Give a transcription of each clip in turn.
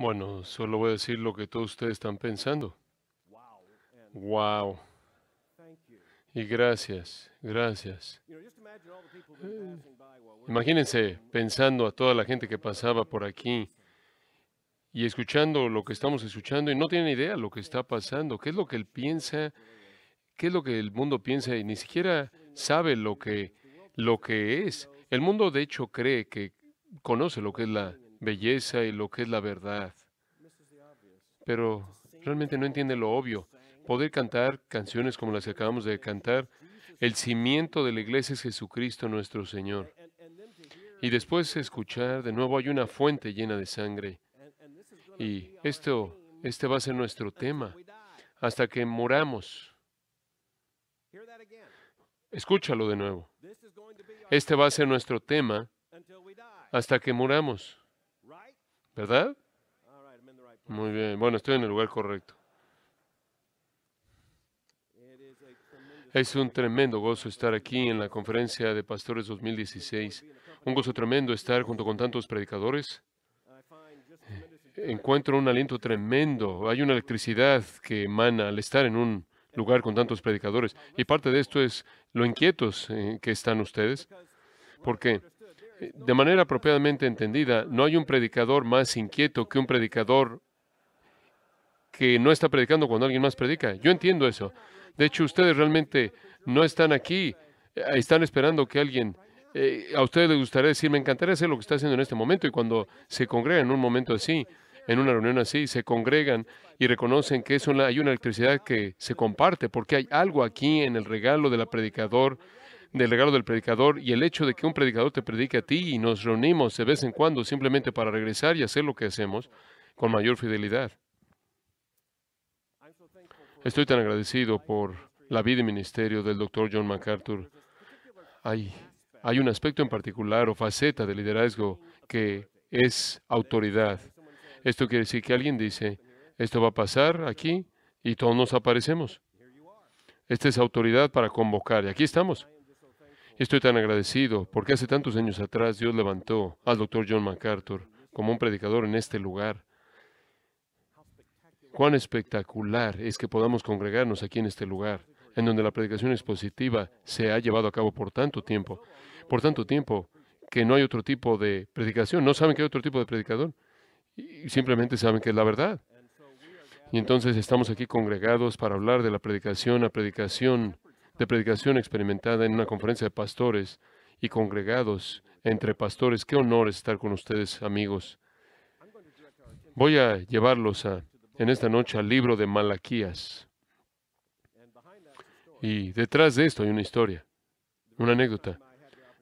Bueno, solo voy a decir lo que todos ustedes están pensando. Wow. Y gracias, gracias. imagínense pensando a toda la gente que pasaba por aquí y escuchando lo que estamos escuchando y no tienen idea lo que está pasando, qué es lo que él piensa, qué es lo que el mundo piensa y ni siquiera sabe lo que, lo que es. El mundo de hecho cree que conoce lo que es la belleza y lo que es la verdad pero realmente no entiende lo obvio. Poder cantar canciones como las que acabamos de cantar, el cimiento de la iglesia es Jesucristo nuestro Señor. Y después escuchar, de nuevo hay una fuente llena de sangre. Y esto, este va a ser nuestro tema hasta que muramos. Escúchalo de nuevo. Este va a ser nuestro tema hasta que muramos. ¿Verdad? Muy bien, bueno, estoy en el lugar correcto. Es un tremendo gozo estar aquí en la conferencia de pastores 2016. Un gozo tremendo estar junto con tantos predicadores. Encuentro un aliento tremendo. Hay una electricidad que emana al estar en un lugar con tantos predicadores. Y parte de esto es lo inquietos eh, que están ustedes. Porque eh, de manera apropiadamente entendida, no hay un predicador más inquieto que un predicador que no está predicando cuando alguien más predica. Yo entiendo eso. De hecho, ustedes realmente no están aquí, eh, están esperando que alguien, eh, a ustedes les gustaría decir, me encantaría hacer lo que está haciendo en este momento. Y cuando se congregan en un momento así, en una reunión así, se congregan y reconocen que es una, hay una electricidad que se comparte, porque hay algo aquí en el regalo del predicador, del regalo del predicador y el hecho de que un predicador te predique a ti y nos reunimos de vez en cuando simplemente para regresar y hacer lo que hacemos con mayor fidelidad. Estoy tan agradecido por la vida y ministerio del doctor John MacArthur. Hay, hay un aspecto en particular o faceta de liderazgo que es autoridad. Esto quiere decir que alguien dice, esto va a pasar aquí y todos nos aparecemos. Esta es autoridad para convocar y aquí estamos. Estoy tan agradecido porque hace tantos años atrás Dios levantó al doctor John MacArthur como un predicador en este lugar Cuán espectacular es que podamos congregarnos aquí en este lugar, en donde la predicación expositiva se ha llevado a cabo por tanto tiempo, por tanto tiempo que no hay otro tipo de predicación. No saben que hay otro tipo de predicador simplemente saben que es la verdad. Y entonces estamos aquí congregados para hablar de la predicación a predicación, de predicación experimentada en una conferencia de pastores y congregados entre pastores. Qué honor estar con ustedes, amigos. Voy a llevarlos a en esta noche al libro de Malaquías. Y detrás de esto hay una historia, una anécdota.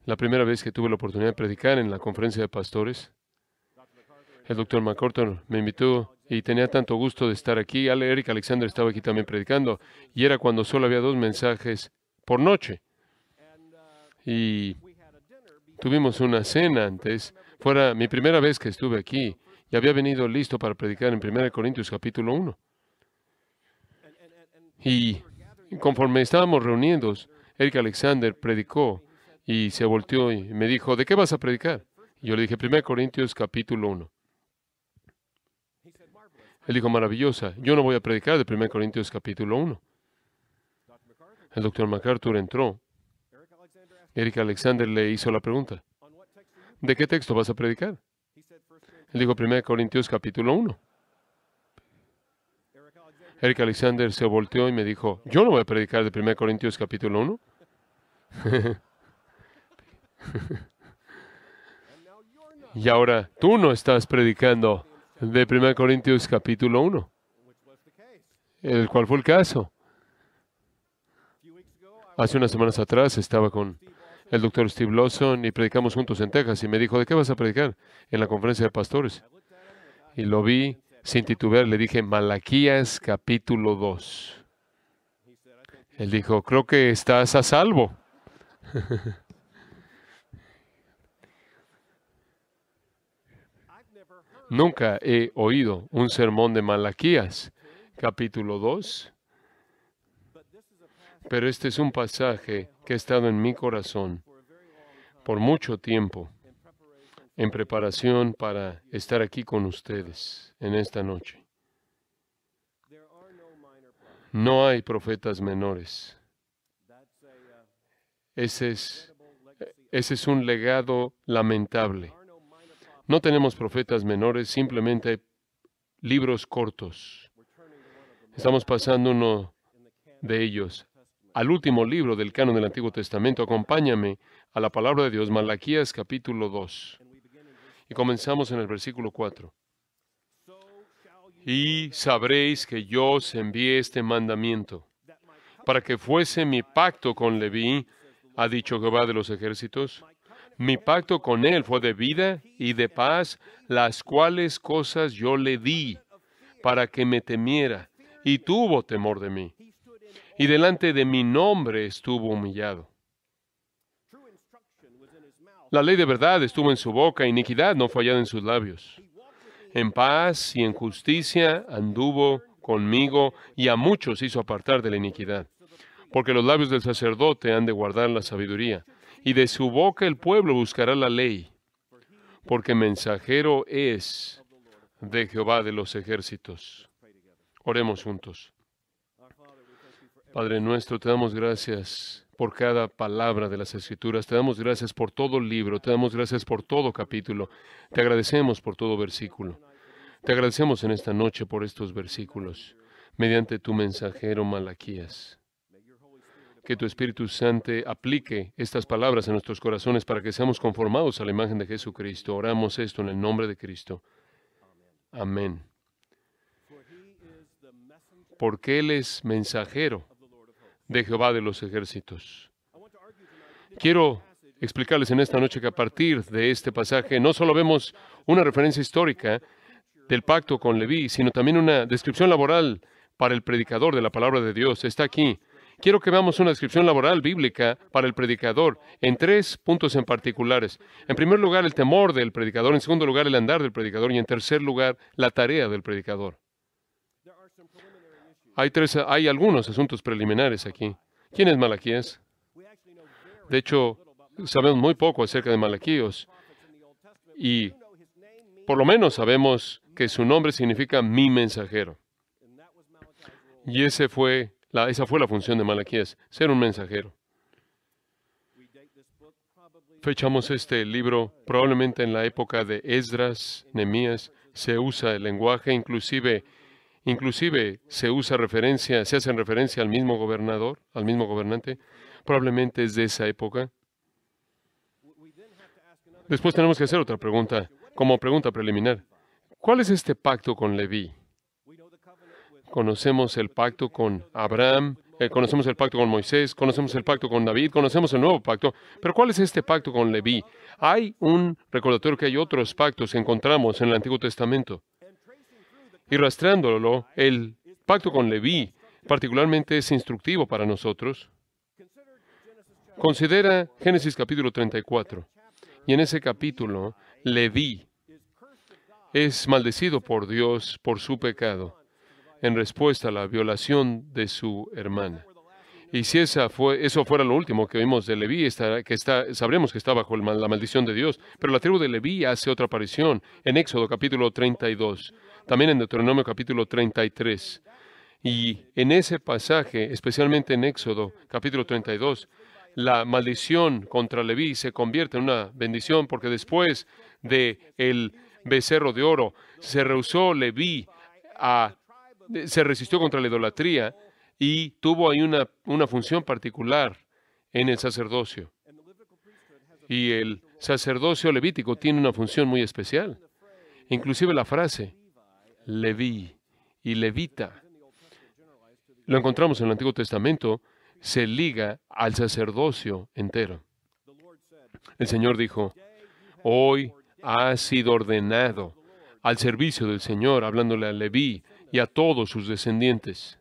La primera vez que tuve la oportunidad de predicar en la conferencia de pastores, el doctor MacArthur me invitó y tenía tanto gusto de estar aquí. Eric Alexander estaba aquí también predicando y era cuando solo había dos mensajes por noche. Y tuvimos una cena antes. Fuera mi primera vez que estuve aquí y había venido listo para predicar en 1 Corintios capítulo 1. Y conforme estábamos reunidos, Eric Alexander predicó y se volteó y me dijo, ¿de qué vas a predicar? Y yo le dije, 1 Corintios capítulo 1. Él dijo, maravillosa, yo no voy a predicar de 1 Corintios capítulo 1. El doctor MacArthur entró. Eric Alexander le hizo la pregunta, ¿de qué texto vas a predicar? Él dijo 1 Corintios capítulo 1. Eric Alexander se volteó y me dijo, yo no voy a predicar de 1 Corintios capítulo 1. y ahora tú no estás predicando de 1 Corintios capítulo 1, el cual fue el caso. Hace unas semanas atrás estaba con el doctor Steve Lawson y predicamos juntos en Texas. Y me dijo, ¿de qué vas a predicar? En la conferencia de pastores. Y lo vi sin titubear. Le dije, Malaquías capítulo 2. Él dijo, creo que estás a salvo. Nunca he oído un sermón de Malaquías capítulo 2. Pero este es un pasaje que ha estado en mi corazón por mucho tiempo en preparación para estar aquí con ustedes en esta noche. No hay profetas menores. Ese es, ese es un legado lamentable. No tenemos profetas menores, simplemente hay libros cortos. Estamos pasando uno de ellos al último libro del canon del Antiguo Testamento. Acompáñame a la palabra de Dios, Malaquías capítulo 2. Y comenzamos en el versículo 4. Y sabréis que yo os envié este mandamiento para que fuese mi pacto con Leví, ha dicho Jehová de los ejércitos. Mi pacto con él fue de vida y de paz, las cuales cosas yo le di para que me temiera, y tuvo temor de mí y delante de mi nombre estuvo humillado. La ley de verdad estuvo en su boca, iniquidad no fue hallada en sus labios. En paz y en justicia anduvo conmigo y a muchos hizo apartar de la iniquidad. Porque los labios del sacerdote han de guardar la sabiduría, y de su boca el pueblo buscará la ley, porque mensajero es de Jehová de los ejércitos. Oremos juntos. Padre nuestro, te damos gracias por cada palabra de las Escrituras, te damos gracias por todo libro, te damos gracias por todo capítulo, te agradecemos por todo versículo, te agradecemos en esta noche por estos versículos, mediante tu mensajero Malaquías. Que tu Espíritu Santo aplique estas palabras en nuestros corazones para que seamos conformados a la imagen de Jesucristo. Oramos esto en el nombre de Cristo. Amén. Porque Él es mensajero de Jehová de los ejércitos. Quiero explicarles en esta noche que a partir de este pasaje no solo vemos una referencia histórica del pacto con Leví, sino también una descripción laboral para el predicador de la palabra de Dios. Está aquí. Quiero que veamos una descripción laboral bíblica para el predicador en tres puntos en particulares. En primer lugar, el temor del predicador, en segundo lugar, el andar del predicador y en tercer lugar, la tarea del predicador. Hay, hay algunos asuntos preliminares aquí. ¿Quién es Malaquías? De hecho, sabemos muy poco acerca de Malaquías. Y por lo menos sabemos que su nombre significa mi mensajero. Y ese esa fue la función de Malaquías, ser un mensajero. Fechamos este libro probablemente en la época de Esdras, Nemías. Se usa el lenguaje inclusive Inclusive se usa referencia, se hacen referencia al mismo gobernador, al mismo gobernante. Probablemente es de esa época. Después tenemos que hacer otra pregunta, como pregunta preliminar. ¿Cuál es este pacto con Leví? Conocemos el pacto con Abraham, eh, conocemos el pacto con Moisés, conocemos el pacto con David, conocemos el nuevo pacto. Pero ¿cuál es este pacto con Leví? Hay un recordatorio que hay otros pactos que encontramos en el Antiguo Testamento y rastreándolo, el pacto con Leví particularmente es instructivo para nosotros. Considera Génesis capítulo 34. Y en ese capítulo, Leví es maldecido por Dios por su pecado en respuesta a la violación de su hermana. Y si esa fue, eso fuera lo último que vimos de Leví, está, que sabremos que está bajo la maldición de Dios. Pero la tribu de Leví hace otra aparición en Éxodo capítulo 32 también en Deuteronomio capítulo 33. Y en ese pasaje, especialmente en Éxodo capítulo 32, la maldición contra Leví se convierte en una bendición porque después de el becerro de oro se rehusó Leví a se resistió contra la idolatría y tuvo ahí una, una función particular en el sacerdocio. Y el sacerdocio levítico tiene una función muy especial. Inclusive la frase Leví y levita. Lo encontramos en el Antiguo Testamento, se liga al sacerdocio entero. El Señor dijo, hoy ha sido ordenado al servicio del Señor, hablándole a Leví y a todos sus descendientes.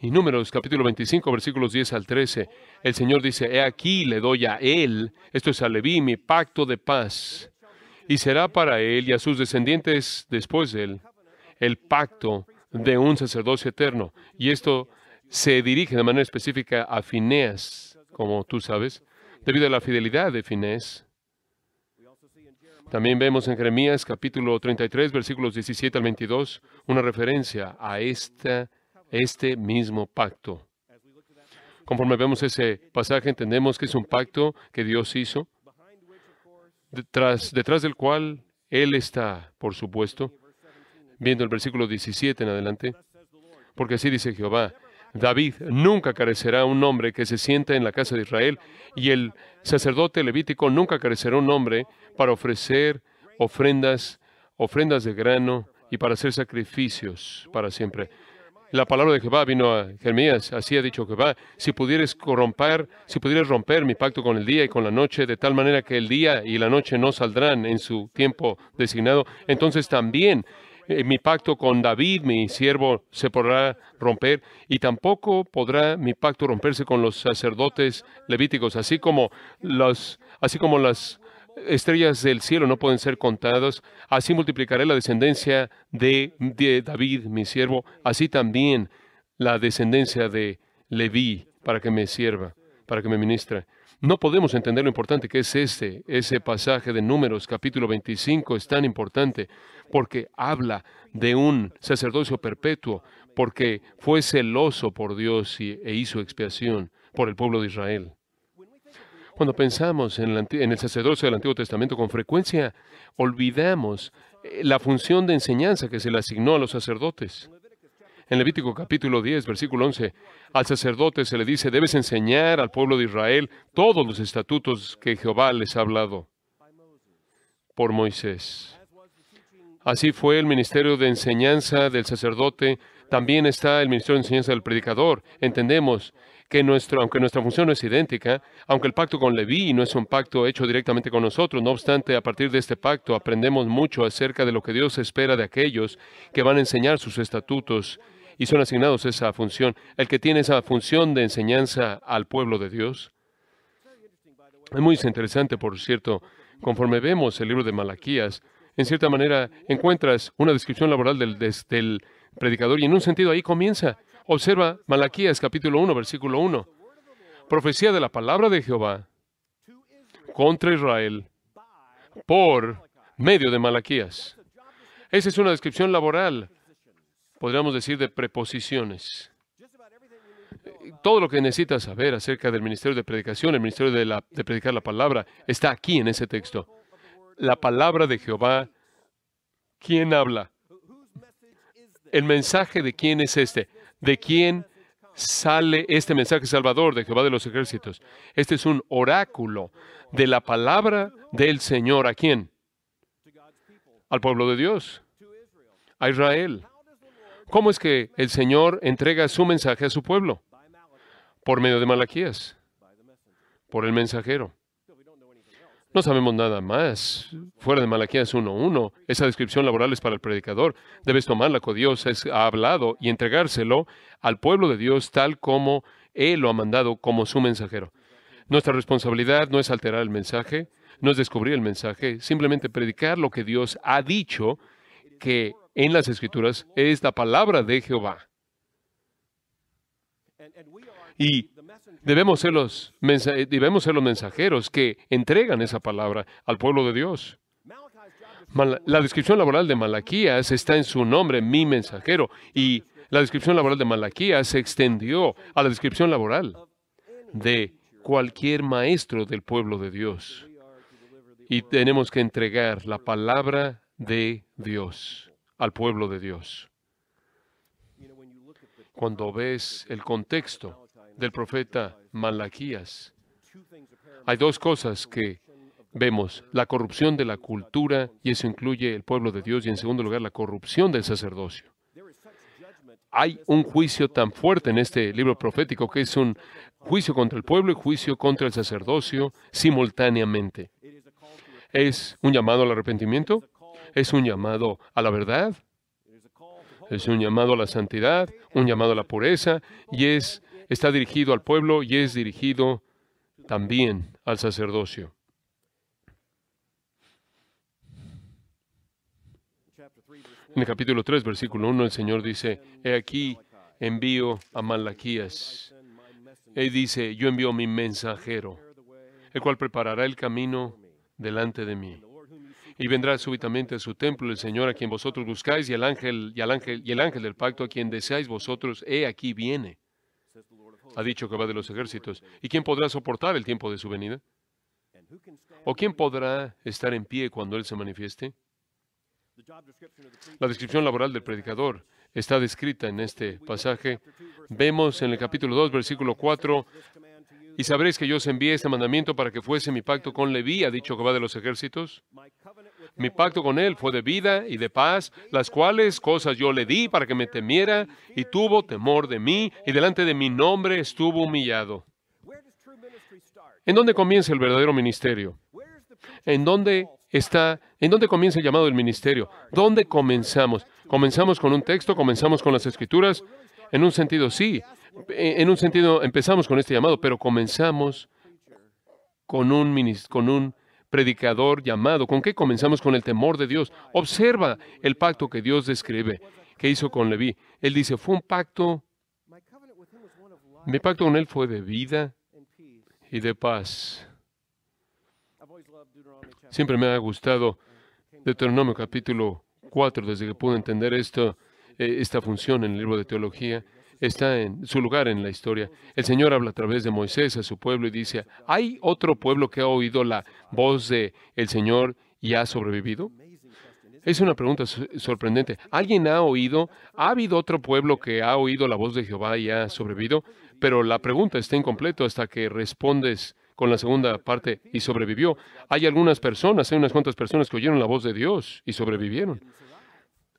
Y Números capítulo 25, versículos 10 al 13, el Señor dice, he aquí le doy a él, esto es a Leví, mi pacto de paz y será para él y a sus descendientes después de él el pacto de un sacerdocio eterno. Y esto se dirige de manera específica a Fineas, como tú sabes, debido a la fidelidad de Phineas. También vemos en Jeremías capítulo 33, versículos 17 al 22, una referencia a esta, este mismo pacto. Conforme vemos ese pasaje, entendemos que es un pacto que Dios hizo detrás, del cual Él está, por supuesto, viendo el versículo 17 en adelante, porque así dice Jehová, David nunca carecerá un hombre que se sienta en la casa de Israel, y el sacerdote levítico nunca carecerá un hombre para ofrecer ofrendas, ofrendas de grano y para hacer sacrificios para siempre. La palabra de Jehová vino a Jeremías, así ha dicho Jehová, si pudieres corromper, si pudieres romper mi pacto con el día y con la noche, de tal manera que el día y la noche no saldrán en su tiempo designado, entonces también eh, mi pacto con David, mi siervo, se podrá romper, y tampoco podrá mi pacto romperse con los sacerdotes levíticos, así como los, así como las estrellas del cielo no pueden ser contadas, Así multiplicaré la descendencia de, David, mi siervo, así también la descendencia de Leví, para que me sirva, para que me ministre. No podemos entender lo importante que es este, ese pasaje de Números, capítulo 25, es tan importante, porque habla de un sacerdocio perpetuo, porque fue celoso por Dios e hizo expiación por el pueblo de Israel. Cuando pensamos en el, sacerdocio del Antiguo Testamento, con frecuencia olvidamos eh, la función de enseñanza que se le asignó a los sacerdotes. En Levítico capítulo 10, versículo 11, al sacerdote se le dice, debes enseñar al pueblo de Israel todos los estatutos que Jehová les ha hablado por Moisés. Así fue el ministerio de enseñanza del sacerdote, también está el ministerio de enseñanza del predicador. Entendemos que nuestro, aunque nuestra función no es idéntica, aunque el pacto con Leví no es un pacto hecho directamente con nosotros, no obstante, a partir de este pacto aprendemos mucho acerca de lo que Dios espera de aquellos que van a enseñar sus estatutos y son asignados esa función. El que tiene esa función de enseñanza al pueblo de Dios. Es muy interesante, por cierto, conforme vemos el libro de Malaquías, en cierta manera encuentras una descripción laboral del predicador y en un sentido ahí comienza. Observa Malaquías capítulo 1, versículo 1. Profecía de la palabra de Jehová contra Israel por medio de Malaquías. Esa es una descripción laboral, podríamos decir, de preposiciones. Todo lo que necesitas saber acerca del ministerio de predicación, el ministerio de, de predicar la palabra, está aquí en ese texto. La palabra de Jehová, ¿quién habla? el mensaje de quién es este, de quién sale este mensaje salvador de Jehová de los ejércitos. Este es un oráculo de la palabra del Señor. ¿A quién? Al pueblo de Dios, a Israel. ¿Cómo es que el Señor entrega su mensaje a su pueblo? Por medio de Malaquías, por el mensajero. No sabemos nada más. Fuera de Malaquías 1.1, esa descripción laboral es para el predicador. Debes tomarla con Dios ha hablado y entregárselo al pueblo de Dios tal como Él lo ha mandado como su mensajero. Nuestra responsabilidad no es alterar el mensaje, no es descubrir el mensaje, simplemente predicar lo que Dios ha dicho que en las Escrituras es la palabra de Jehová. Y debemos ser los, eh, debemos ser los mensajeros que entregan esa palabra al pueblo de Dios. La descripción laboral de Malaquías está en su nombre, mi mensajero, y la descripción laboral de Malaquías se extendió a la descripción laboral de cualquier maestro del pueblo de Dios. Y tenemos que entregar la palabra de Dios al pueblo de Dios cuando ves el contexto del profeta Malaquías, hay dos cosas que vemos, la corrupción de la cultura, y eso incluye el pueblo de Dios, y en segundo lugar, la corrupción del sacerdocio. Hay un juicio tan fuerte en este libro profético que es un juicio contra el pueblo y juicio contra el sacerdocio simultáneamente. Es un llamado al arrepentimiento, es un llamado a la verdad, es un llamado a la santidad, un llamado a la pureza, y es, está dirigido al pueblo y es dirigido también al sacerdocio. En el capítulo 3, versículo 1, el Señor dice, He aquí, envío a Malaquías. Él dice, yo envío mi mensajero, el cual preparará el camino delante de mí y vendrá súbitamente a su templo el Señor a quien vosotros buscáis y el ángel y el ángel y el ángel del pacto a quien deseáis vosotros, he aquí viene. Ha dicho que va de los ejércitos. ¿Y quién podrá soportar el tiempo de su venida? ¿O quién podrá estar en pie cuando Él se manifieste? La descripción laboral del predicador está descrita en este pasaje. Vemos en el capítulo 2, versículo 4, y sabréis que yo os envié este mandamiento para que fuese mi pacto con Leví, ha dicho que va de los ejércitos. Mi pacto con él fue de vida y de paz, las cuales cosas yo le di para que me temiera, y tuvo temor de mí, y delante de mi nombre estuvo humillado. ¿En dónde comienza el verdadero ministerio? ¿En dónde está? ¿En dónde comienza el llamado el ministerio? ¿Dónde comenzamos? ¿Comenzamos con un texto? ¿Comenzamos con las escrituras? En un sentido, sí, eh, en un sentido, empezamos con este llamado, pero comenzamos con un, con un predicador llamado. ¿Con qué comenzamos? Con el temor de Dios. Observa el pacto que Dios describe, que hizo con Leví. Él dice, fue un pacto, mi pacto con él fue de vida y de paz. Siempre me ha gustado Deuteronomio capítulo 4, desde que pude entender esto, eh, esta función en el libro de teología está en su lugar en la historia. El Señor habla a través de Moisés a su pueblo y dice, ¿hay otro pueblo que ha oído la voz de el Señor y ha sobrevivido? Es una pregunta sorprendente. ¿Alguien ha oído? ¿Ha habido otro pueblo que ha oído la voz de Jehová y ha sobrevivido? Pero la pregunta está incompleta hasta que respondes con la segunda parte y sobrevivió. Hay algunas personas, hay unas cuantas personas que oyeron la voz de Dios y sobrevivieron.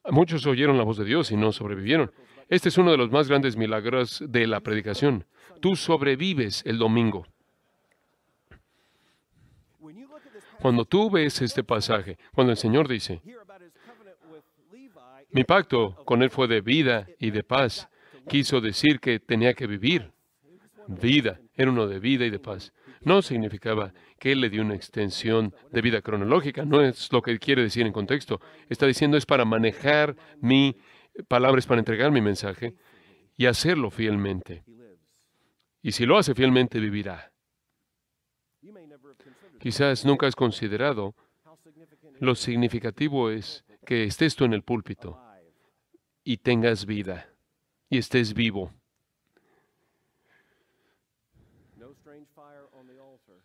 Muchos oyeron la voz de Dios y no sobrevivieron. Este es uno de los más grandes milagros de la predicación. Tú sobrevives el domingo. Cuando tú ves este pasaje, cuando el Señor dice, mi pacto con Él fue de vida y de paz, quiso decir que tenía que vivir vida, era uno de vida y de paz. No significaba que Él le dio una extensión de vida cronológica, no es lo que quiere decir en contexto. Está diciendo es para manejar mi palabras para entregar mi mensaje y hacerlo fielmente. Y si lo hace fielmente, vivirá. Quizás nunca has considerado lo significativo es que estés tú en el púlpito y tengas vida y estés vivo.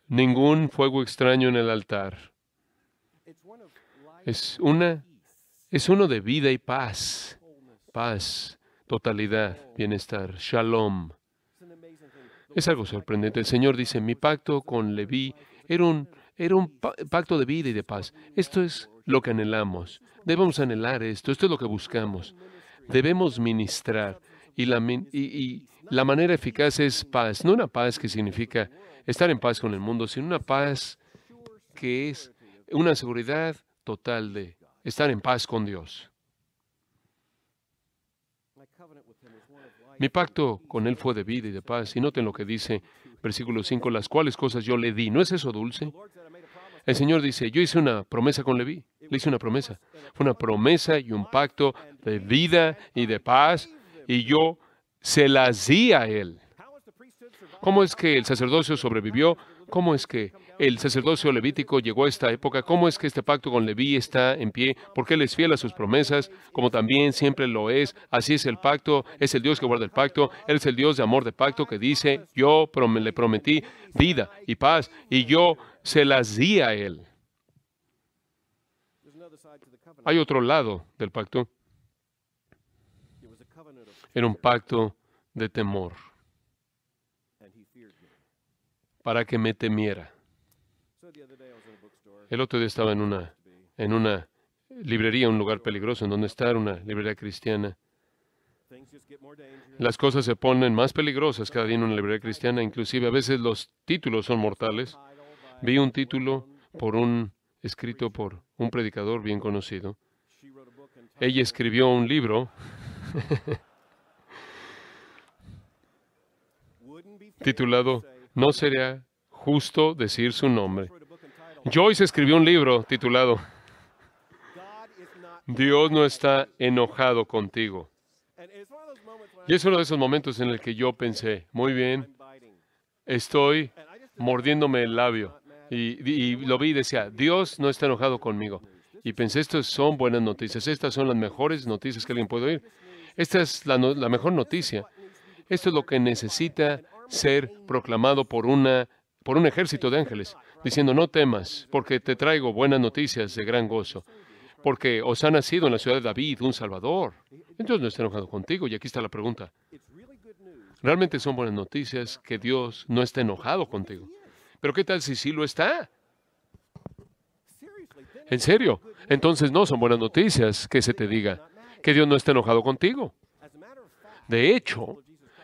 Ningún fuego extraño en el altar. Es, una, es uno de vida y paz paz, totalidad, bienestar, shalom. Es algo sorprendente. El Señor dice, mi pacto con Leví era un, era un pacto de vida y de paz. Esto es lo que anhelamos. Debemos anhelar esto. Esto es lo que buscamos. Debemos ministrar. Y la, y la manera eficaz es paz. No una paz que significa estar en paz con el mundo, sino una paz que es una seguridad total de estar en paz con Dios. Mi pacto con él fue de vida y de paz. Y noten lo que dice versículo 5, las cuales cosas yo le di. ¿No es eso dulce? El Señor dice, yo hice una promesa con Leví. Le hice una promesa. Fue una promesa y un pacto de vida y de paz. Y yo se las di a él. ¿Cómo es que el sacerdocio sobrevivió? ¿Cómo es que el sacerdocio levítico llegó a esta época, cómo es que este pacto con Leví está en pie, porque él es fiel a sus promesas, como también siempre lo es, así es el pacto, es el Dios que guarda el pacto, él es el Dios de amor de pacto que dice, yo le prometí vida y paz, y yo se las di a él. Hay otro lado del pacto. Era un pacto de temor para que me temiera. El otro día estaba en una, en una librería, un lugar peligroso en donde estar, una librería cristiana. Las cosas se ponen más peligrosas cada día en una librería cristiana, inclusive a veces los títulos son mortales. Vi un título por un escrito por un predicador bien conocido. Ella escribió un libro titulado No sería justo decir su nombre. Joyce escribió un libro titulado Dios no está enojado contigo. Y es uno de esos momentos en el que yo pensé, muy bien, estoy mordiéndome el labio. Y, lo vi y decía, Dios no está enojado conmigo. Y pensé, estas son buenas noticias, estas son las mejores noticias que alguien puede oír. Esta es la, la mejor noticia. Esto es lo que necesita ser proclamado por, una, por un ejército de ángeles diciendo, no temas, porque te traigo buenas noticias de gran gozo, porque os ha nacido en la ciudad de David un Salvador. Entonces no está enojado contigo, y aquí está la pregunta. Realmente son buenas noticias que Dios no está enojado contigo. Pero ¿qué tal si sí lo está? En serio, entonces no son buenas noticias que se te diga que Dios no está enojado contigo. De hecho,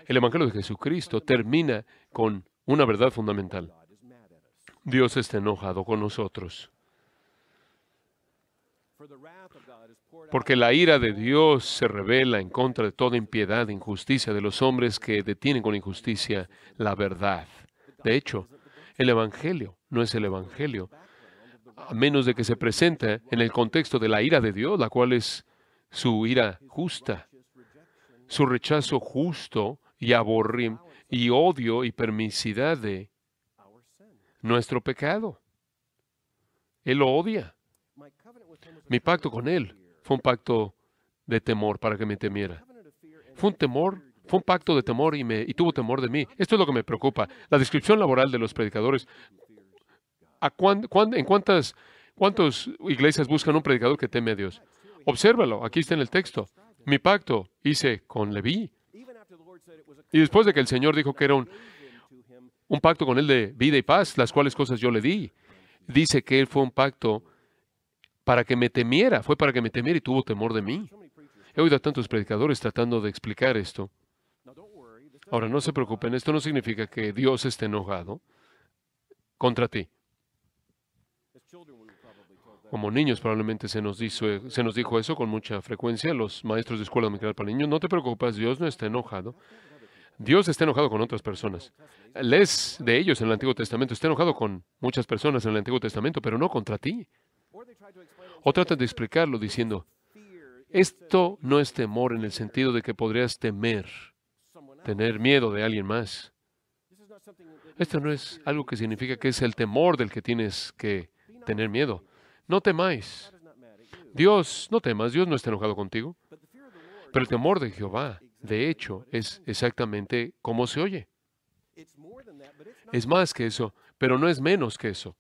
el Evangelio de Jesucristo termina con una verdad fundamental. Dios está enojado con nosotros. Porque la ira de Dios se revela en contra de toda impiedad e injusticia de los hombres que detienen con injusticia la verdad. De hecho, el Evangelio no es el Evangelio, a menos de que se presente en el contexto de la ira de Dios, la cual es su ira justa, su rechazo justo y aborrim y odio y permisidad de nuestro pecado. Él lo odia. Mi pacto con Él fue un pacto de temor para que me temiera. Fue un temor, fue un pacto de temor y, me, tuvo temor de mí. Esto es lo que me preocupa. La descripción laboral de los predicadores. ¿A ¿En cuántas iglesias buscan un predicador que teme a Dios? Obsérvalo, aquí está en el texto. Mi pacto hice con Leví. Y después de que el Señor dijo que era un un pacto con él de vida y paz, las cuales cosas yo le di. Dice que él fue un pacto para que me temiera, fue para que me temiera y tuvo temor de mí. He oído a tantos predicadores tratando de explicar esto. Ahora, no se preocupen, esto no significa que Dios esté enojado contra ti. Como niños probablemente se nos, dijo, se nos dijo eso con mucha frecuencia, los maestros de escuela dominical para niños, no te preocupes, Dios no está enojado. Dios está enojado con otras personas. Lees de ellos en el Antiguo Testamento. Está enojado con muchas personas en el Antiguo Testamento, pero no contra ti. O tratan de explicarlo diciendo, esto no es temor en el sentido de que podrías temer, tener miedo de alguien más. Esto no es algo que significa que es el temor del que tienes que tener miedo. No temáis. Dios, no temas, Dios no está enojado contigo. Pero el temor de Jehová de hecho, es exactamente como se oye. Es más que eso, pero no es menos que eso.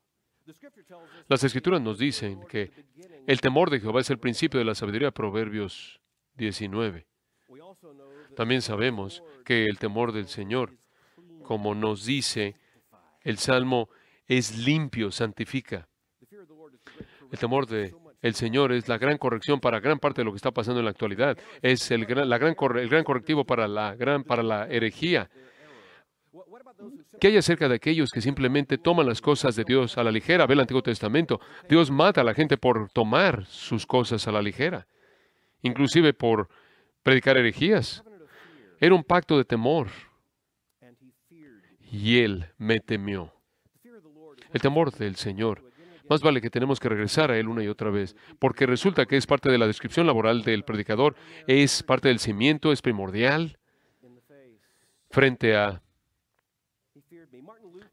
Las escrituras nos dicen que el temor de Jehová es el principio de la sabiduría, Proverbios 19. También sabemos que el temor del Señor, como nos dice el Salmo, es limpio, santifica. El temor de el Señor es la gran corrección para gran parte de lo que está pasando en la actualidad. Es el gran, la gran, el gran correctivo para la, gran, para la herejía. ¿Qué hay acerca de aquellos que simplemente toman las cosas de Dios a la ligera? Ve el Antiguo Testamento. Dios mata a la gente por tomar sus cosas a la ligera, inclusive por predicar herejías. Era un pacto de temor. Y él me temió. El temor del Señor más vale que tenemos que regresar a Él una y otra vez, porque resulta que es parte de la descripción laboral del predicador, es parte del cimiento, es primordial frente a,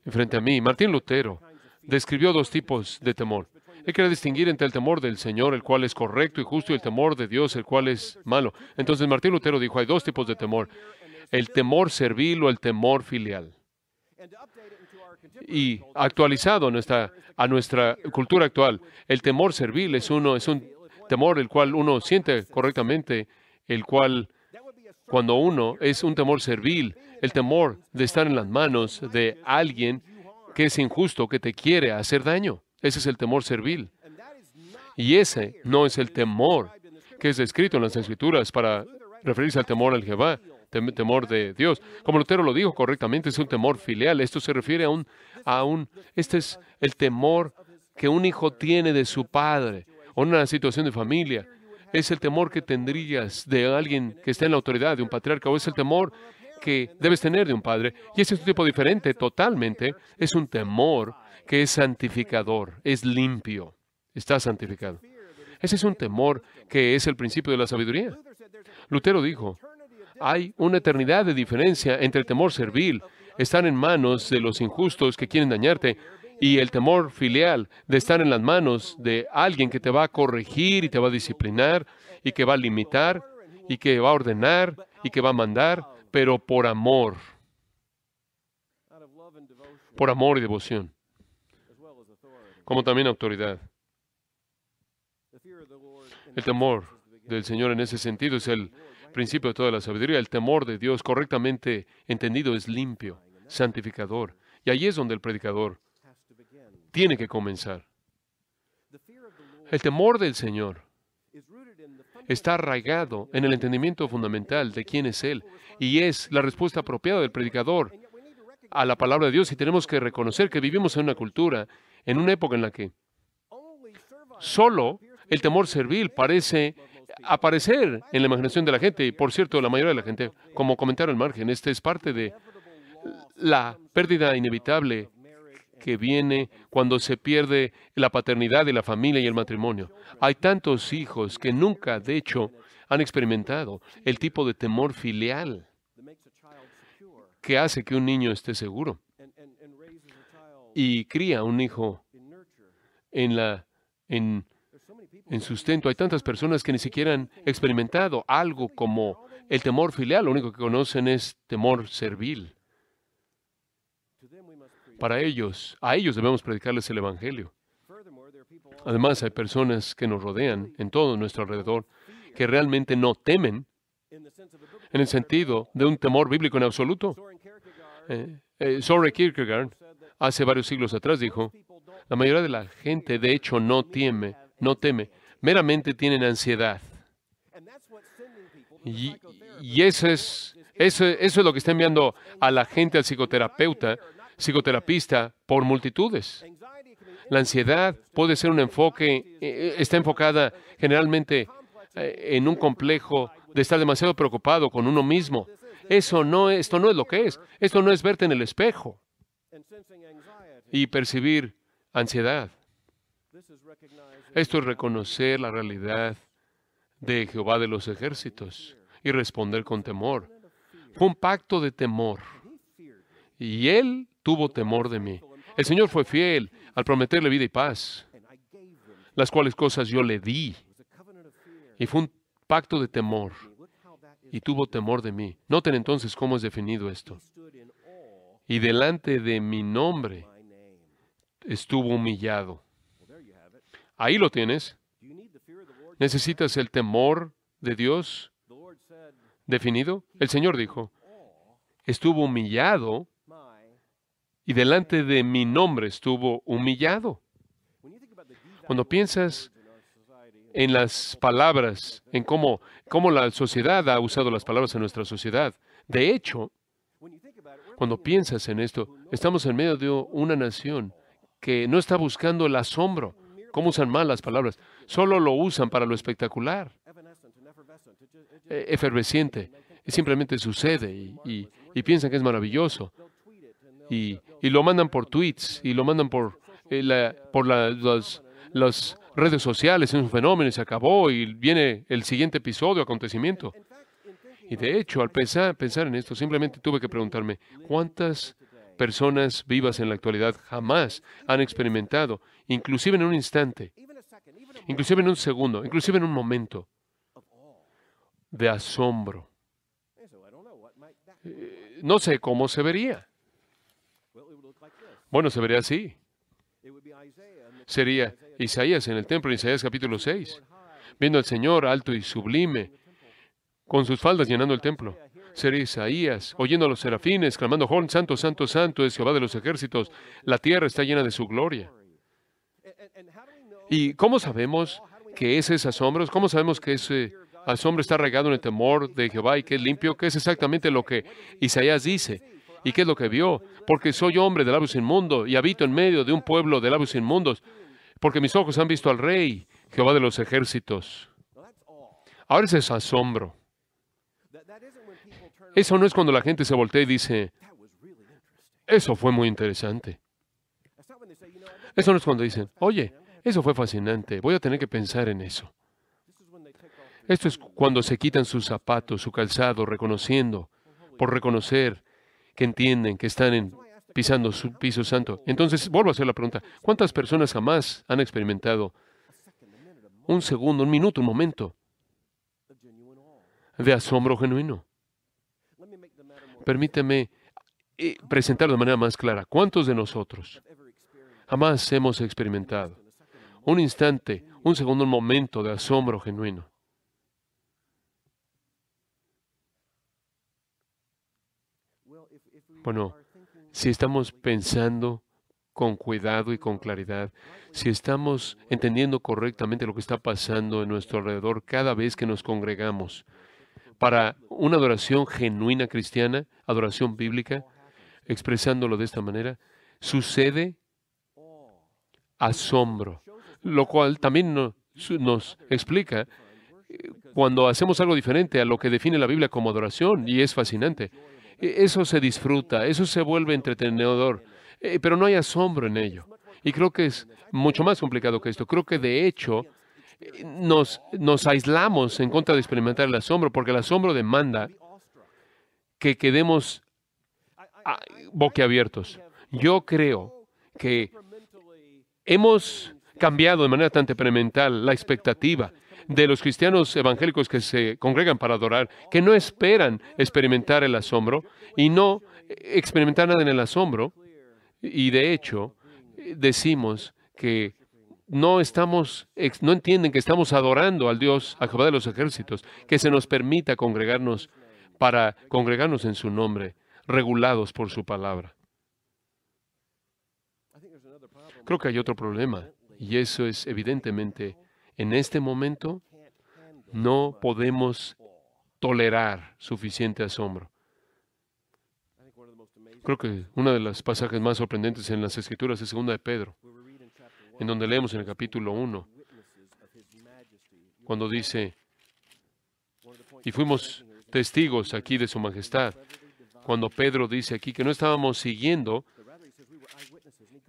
frente a mí. Martín Lutero describió dos tipos de temor. Él quería distinguir entre el temor del Señor, el cual es correcto y justo, y el temor de Dios, el cual es malo. Entonces Martín Lutero dijo, hay dos tipos de temor, el temor servil o el temor filial y actualizado a nuestra, cultura actual. El temor servil es, uno, es un temor el cual uno siente correctamente, el cual cuando uno es un temor servil, el temor de estar en las manos de alguien que es injusto, que te quiere hacer daño. Ese es el temor servil. Y ese no es el temor que es descrito en las Escrituras para referirse al temor al Jehová temor de Dios. Como Lutero lo dijo correctamente, es un temor filial. Esto se refiere a un, este es el temor que un hijo tiene de su padre o una situación de familia. Es el temor que tendrías de alguien que está en la autoridad, de un patriarca, o es el temor que debes tener de un padre. Y ese es un este tipo diferente totalmente. Es un temor que es santificador, es limpio, está santificado. Ese es un temor que es el principio de la sabiduría. Lutero dijo, hay una eternidad de diferencia entre el temor servil, estar en manos de los injustos que quieren dañarte, y el temor filial de estar en las manos de alguien que te va a corregir y te va a disciplinar y que va a limitar y que va a ordenar y que va a mandar, pero por amor, por amor y devoción, como también autoridad. El temor del Señor en ese sentido es el principio de toda la sabiduría, el temor de Dios correctamente entendido es limpio, santificador. Y ahí es donde el predicador tiene que comenzar. El temor del Señor está arraigado en el entendimiento fundamental de quién es Él y es la respuesta apropiada del predicador a la palabra de Dios y tenemos que reconocer que vivimos en una cultura, en una época en la que solo el temor servil parece aparecer en la imaginación de la gente. Y por cierto, la mayoría de la gente, como comentaron al margen, esta es parte de la pérdida inevitable que viene cuando se pierde la paternidad y la familia y el matrimonio. Hay tantos hijos que nunca, de hecho, han experimentado el tipo de temor filial que hace que un niño esté seguro y cría un hijo en la en en sustento. Hay tantas personas que ni siquiera han experimentado algo como el temor filial. Lo único que conocen es temor servil. Para ellos, a ellos debemos predicarles el Evangelio. Además, hay personas que nos rodean en todo nuestro alrededor que realmente no temen en el sentido de un temor bíblico en absoluto. Eh, eh Kierkegaard hace varios siglos atrás dijo, la mayoría de la gente de hecho no teme, no teme, meramente tienen ansiedad. Y, eso, es, eso, es lo que está enviando a la gente, al psicoterapeuta, psicoterapista, por multitudes. La ansiedad puede ser un enfoque, e, e, está enfocada generalmente eh, en un complejo de estar demasiado preocupado con uno mismo. Eso no, esto no es lo que es. Esto no es verte en el espejo y percibir ansiedad. Esto es reconocer la realidad de Jehová de los ejércitos y responder con temor. Fue un pacto de temor. Y él tuvo temor de mí. El Señor fue fiel al prometerle vida y paz, las cuales cosas yo le di. Y fue un pacto de temor. Y tuvo temor de mí. Noten entonces cómo es definido esto. Y delante de mi nombre estuvo humillado. Ahí lo tienes. ¿Necesitas el temor de Dios definido? El Señor dijo, estuvo humillado y delante de mi nombre estuvo humillado. Cuando piensas en las palabras, en cómo, cómo la sociedad ha usado las palabras en nuestra sociedad, de hecho, cuando piensas en esto, estamos en medio de una nación que no está buscando el asombro, ¿Cómo usan mal las palabras? Solo lo usan para lo espectacular, e, efervesciente. Simplemente sucede y, piensan que es maravilloso. Y, lo mandan por tweets y lo mandan por, eh, las, redes sociales. Es un fenómeno y se acabó y viene el siguiente episodio, acontecimiento. Y de hecho, al pensar en esto, simplemente tuve que preguntarme, ¿cuántas personas vivas en la actualidad jamás han experimentado, inclusive en un instante, inclusive en un segundo, inclusive en un momento de asombro. Eh, no sé cómo se vería. Bueno, se vería así. Sería Isaías en el templo, Isaías capítulo 6, viendo al Señor alto y sublime, con sus faldas llenando el templo ser Isaías, oyendo a los serafines, clamando, santo, santo, santo es Jehová de los ejércitos, la tierra está llena de su gloria. ¿Y cómo sabemos que ese es asombro? ¿Cómo sabemos que ese asombro está regado en el temor de Jehová y que es limpio? ¿Qué es exactamente lo que Isaías dice? ¿Y qué es lo que vio? Porque soy hombre de labios inmundos y habito en medio de un pueblo de labios inmundos, porque mis ojos han visto al Rey, Jehová de los ejércitos. Ahora ese es asombro. Eso no es cuando la gente se voltea y dice, eso fue muy interesante. Eso no es cuando dicen, oye, eso fue fascinante, voy a tener que pensar en eso. Esto es cuando se quitan sus zapatos, su calzado, reconociendo, uh-huh. por reconocer que entienden que están pisando su piso santo. Entonces, vuelvo a hacer la pregunta, ¿cuántas personas jamás han experimentado un segundo, un minuto, un momento de asombro genuino. Permíteme eh, presentarlo de manera más clara. ¿Cuántos de nosotros jamás hemos experimentado un instante, un segundo, momento de asombro genuino? Bueno, si estamos pensando con cuidado y con claridad, si estamos entendiendo correctamente lo que está pasando en nuestro alrededor cada vez que nos congregamos, para una adoración genuina cristiana, adoración bíblica, expresándolo de esta manera, sucede asombro, lo cual también nos, explica eh, cuando hacemos algo diferente a lo que define la Biblia como adoración, y es fascinante. E, eso se disfruta, eso se vuelve entretenedor, eh, pero no hay asombro en ello. Y creo que es mucho más complicado que esto. Creo que de hecho nos, nos aislamos en contra de experimentar el asombro, porque el asombro demanda que quedemos ah, boquiabiertos. Yo creo que hemos cambiado de manera tan temperamental la expectativa de los cristianos evangélicos que se congregan para adorar, que no esperan experimentar el asombro y no eh, experimentar nada en el asombro. Y de hecho, eh, decimos que no estamos, no entienden que estamos adorando al Dios, a Jehová de los ejércitos, que se nos permita congregarnos para congregarnos en su nombre, regulados por su palabra. Creo que hay otro problema, y eso es evidentemente, en este momento no podemos tolerar suficiente asombro. Creo que uno de los pasajes más sorprendentes en las Escrituras es segunda de Pedro en donde leemos en el capítulo 1, cuando dice, y fuimos testigos aquí de su majestad, cuando Pedro dice aquí que no estábamos siguiendo,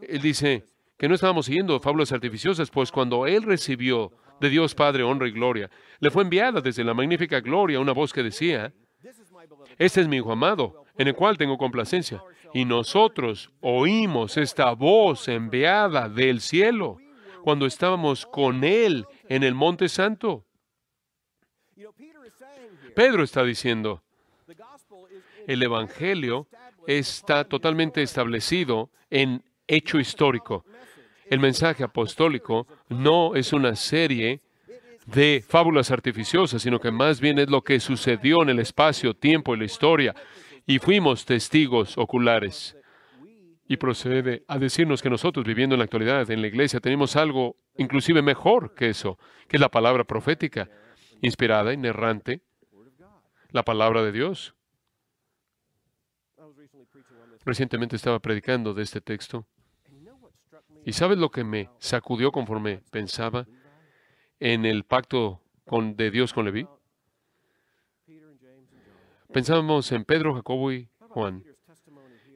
él dice que no estábamos siguiendo fábulas artificiosas, pues cuando él recibió de Dios Padre honra y gloria, le fue enviada desde la magnífica gloria una voz que decía, este es mi Hijo amado, en el cual tengo complacencia. Y nosotros oímos esta voz enviada del cielo cuando estábamos con Él en el Monte Santo. Pedro está diciendo, el Evangelio está totalmente establecido en hecho histórico. El mensaje apostólico no es una serie de fábulas artificiosas, sino que más bien es lo que sucedió en el espacio, tiempo y la historia, y fuimos testigos oculares. Y procede a decirnos que nosotros viviendo en la actualidad, en la iglesia, tenemos algo inclusive mejor que eso, que es la palabra profética, inspirada, y inerrante, la palabra de Dios. Recientemente estaba predicando de este texto. ¿Y sabes lo que me sacudió conforme pensaba? en el pacto con, de Dios con Leví? Pensábamos en Pedro, Jacobo y Juan.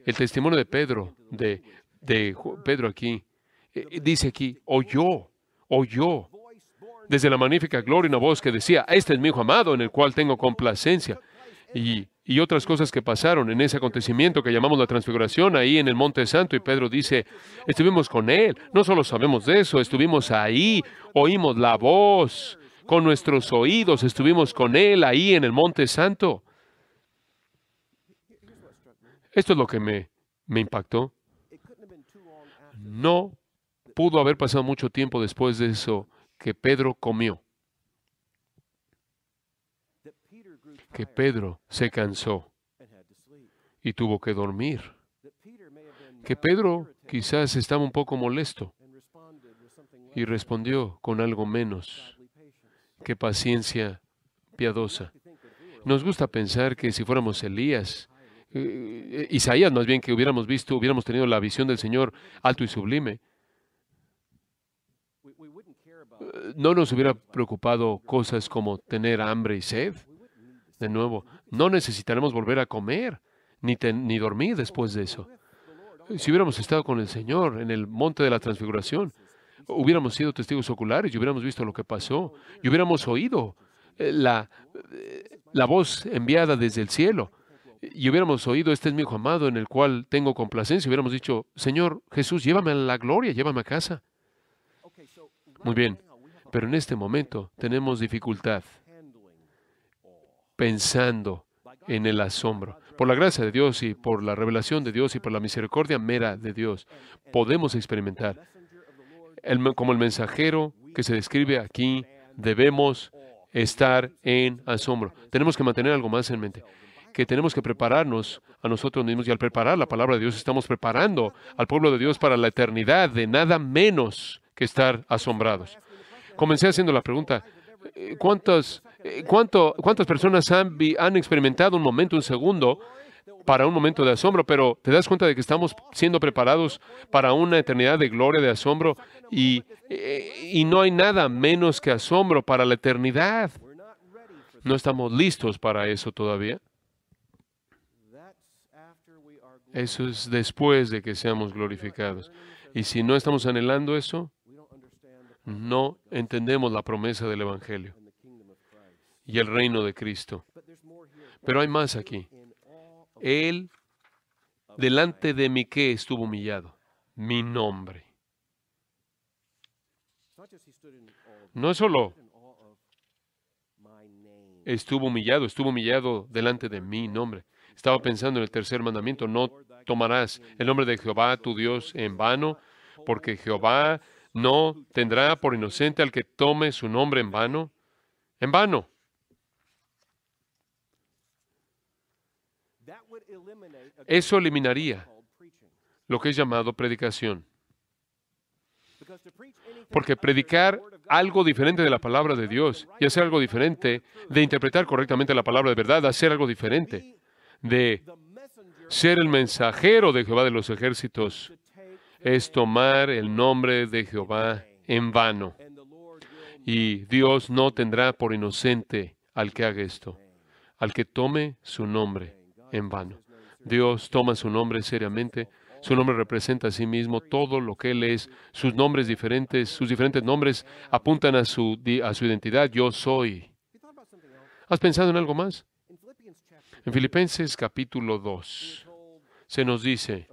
El testimonio de Pedro, de, de Pedro aquí, eh, eh, dice aquí, oyó, oyó desde la magnífica gloria una voz que decía, este es mi hijo amado en el cual tengo complacencia. Y y otras cosas que pasaron en ese acontecimiento que llamamos la transfiguración ahí en el Monte Santo. Y Pedro dice, estuvimos con él, no solo sabemos de eso, estuvimos ahí, oímos la voz, con nuestros oídos estuvimos con él ahí en el Monte Santo. Esto es lo que me, me impactó. No pudo haber pasado mucho tiempo después de eso que Pedro comió. que Pedro se cansó y tuvo que dormir. Que Pedro quizás estaba un poco molesto y respondió con algo menos que paciencia piadosa. Nos gusta pensar que si fuéramos Elías, eh, Isaías más bien que hubiéramos visto, hubiéramos tenido la visión del Señor alto y sublime, eh, no nos hubiera preocupado cosas como tener hambre y sed de nuevo, no necesitaremos volver a comer ni, ni dormir después de eso. Si hubiéramos estado con el Señor en el monte de la transfiguración, hubiéramos sido testigos oculares y hubiéramos visto lo que pasó y hubiéramos oído eh, la, la voz enviada desde el cielo y hubiéramos oído, este es mi hijo amado en el cual tengo complacencia, hubiéramos dicho, Señor Jesús, llévame a la gloria, llévame a casa. Muy bien, pero en este momento tenemos dificultad pensando en el asombro. Por la gracia de Dios y por la revelación de Dios y por la misericordia mera de Dios, podemos experimentar. El, como el mensajero que se describe aquí, debemos estar en asombro. Tenemos que mantener algo más en mente, que tenemos que prepararnos a nosotros mismos y al preparar la palabra de Dios estamos preparando al pueblo de Dios para la eternidad de nada menos que estar asombrados. Comencé haciendo la pregunta, eh, ¿cuántas eh, ¿Cuánto, ¿Cuántas personas han, experimentado un momento, un segundo, para un momento de asombro, pero te das cuenta de que estamos siendo preparados para una eternidad de gloria, de asombro, y, eh, y, no hay nada menos que asombro para la eternidad. No estamos listos para eso todavía. Eso es después de que seamos glorificados. Y si no estamos anhelando eso, no entendemos la promesa del Evangelio y el reino de Cristo. Pero hay más aquí. Él, delante de mí, ¿qué estuvo humillado? Mi nombre. No solo estuvo humillado, estuvo humillado delante de mi nombre. Estaba pensando en el tercer mandamiento, no tomarás el nombre de Jehová, tu Dios, en vano, porque Jehová no tendrá por inocente al que tome su nombre en vano. En vano. Eso eliminaría lo que es llamado predicación. Porque predicar algo diferente de la palabra de Dios y hacer algo diferente de interpretar correctamente la palabra de verdad, hacer algo diferente de ser el mensajero de Jehová de los ejércitos, es tomar el nombre de Jehová en vano. Y Dios no tendrá por inocente al que haga esto, al que tome su nombre en vano. Dios toma su nombre seriamente. Su nombre representa a sí mismo todo lo que Él es. Sus nombres diferentes, sus diferentes nombres apuntan a su, a su identidad. Yo soy. ¿Has pensado en algo más? En Filipenses capítulo 2 se nos dice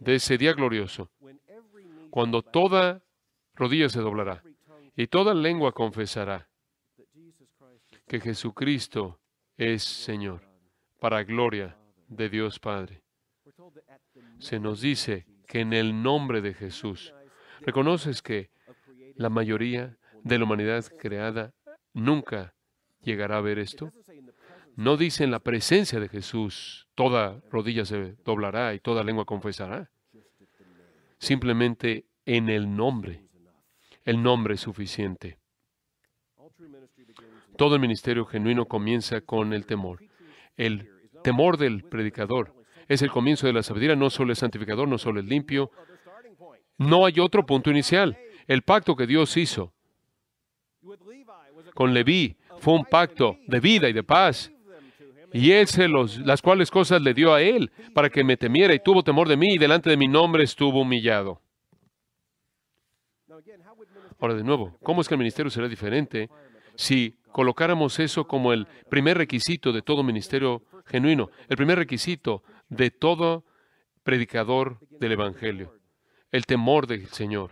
de ese día glorioso, cuando toda rodilla se doblará y toda lengua confesará que Jesucristo es Señor para gloria de Dios Padre. Se nos dice que en el nombre de Jesús, reconoces que la mayoría de la humanidad creada nunca llegará a ver esto. No dice en la presencia de Jesús, toda rodilla se doblará y toda lengua confesará. Simplemente en el nombre. El nombre es suficiente. Todo el ministerio genuino comienza con el temor. El temor del predicador es el comienzo de la sabiduría, no solo el santificador, no solo el limpio. No hay otro punto inicial. El pacto que Dios hizo con Leví fue un pacto de vida y de paz. Y él se las cuales cosas le dio a él para que me temiera y tuvo temor de mí y delante de mi nombre estuvo humillado. Ahora de nuevo, ¿cómo es que el ministerio será diferente si colocáramos eso como el primer requisito de todo ministerio genuino, el primer requisito de todo predicador del Evangelio, el temor del Señor,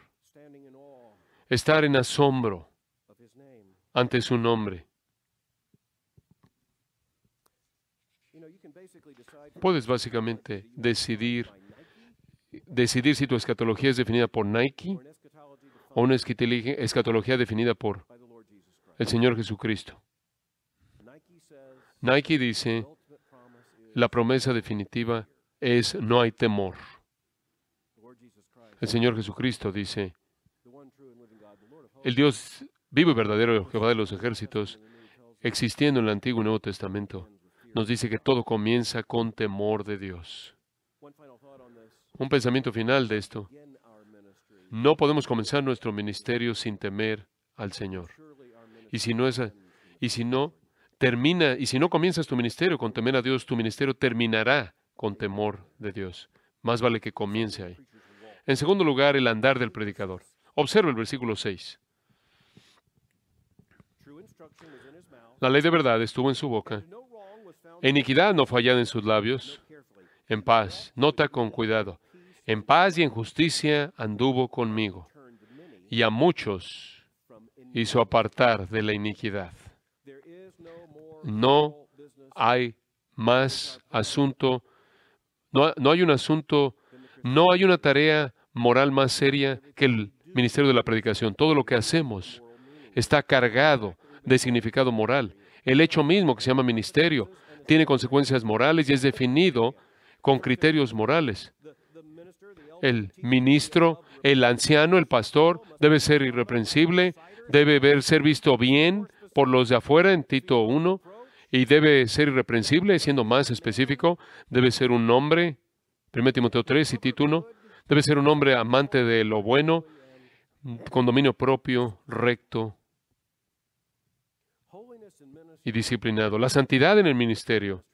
estar en asombro ante su nombre. Puedes básicamente decidir decidir si tu escatología es definida por Nike o una escatología definida por el Señor Jesucristo. Nike dice, la promesa definitiva es no hay temor. El Señor Jesucristo dice, el Dios vivo y verdadero, Jehová de los ejércitos, existiendo en el Antiguo y Nuevo Testamento, nos dice que todo comienza con temor de Dios. Un pensamiento final de esto. No podemos comenzar nuestro ministerio sin temer al Señor. Y si no es, y si no termina, y si no comienzas tu ministerio con temer a Dios, tu ministerio terminará con temor de Dios. Más vale que comience ahí. En segundo lugar, el andar del predicador. Observa el versículo 6. La ley de verdad estuvo en su boca. E iniquidad no fallada en sus labios. En paz, nota con cuidado. En paz y en justicia anduvo conmigo. Y a muchos hizo apartar de la iniquidad. No hay más asunto, no, hay un asunto, no hay una tarea moral más seria que el ministerio de la predicación. Todo lo que hacemos está cargado de significado moral. El hecho mismo que se llama ministerio tiene consecuencias morales y es definido con criterios morales. El ministro, el anciano, el pastor debe ser irreprensible, debe ver, ser visto bien por los de afuera en Tito 1 y debe ser irreprensible, siendo más específico, debe ser un hombre, 1 Timoteo 3 y Tito 1, debe ser un hombre amante de lo bueno, con dominio propio, recto y disciplinado. La santidad en el ministerio,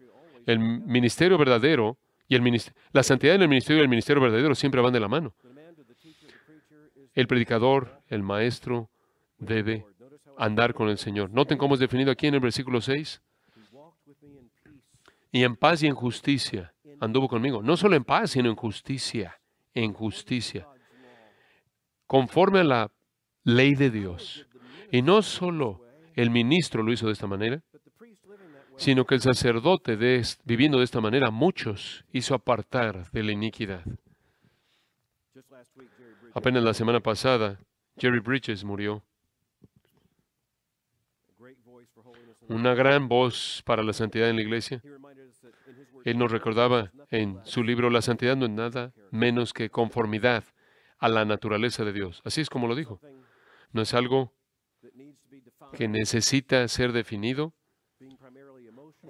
el ministerio verdadero y el la santidad en el ministerio y el ministerio verdadero siempre van de la mano. El predicador, el maestro, debe andar con el Señor. Noten cómo es definido aquí en el versículo 6. Y en paz y en justicia anduvo conmigo. No solo en paz, sino en justicia. En justicia. Conforme a la ley de Dios. Y no solo el ministro lo hizo de esta manera, sino que el sacerdote, viviendo de esta manera, muchos hizo apartar de la iniquidad. Apenas la semana pasada, Jerry Bridges murió. una gran voz para la santidad en la iglesia. Él nos recordaba en su libro, la santidad no es nada menos que conformidad a la naturaleza de Dios. Así es como lo dijo. No es algo que necesita ser definido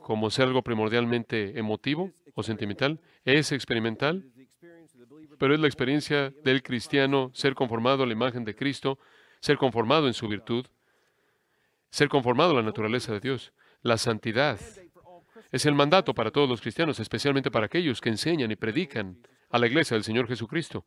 como ser algo primordialmente emotivo o sentimental. Es experimental, pero es la experiencia del cristiano ser conformado a la imagen de Cristo, ser conformado en su virtud, ser conformado a la naturaleza de Dios. La santidad es el mandato para todos los cristianos, especialmente para aquellos que enseñan y predican a la iglesia del Señor Jesucristo.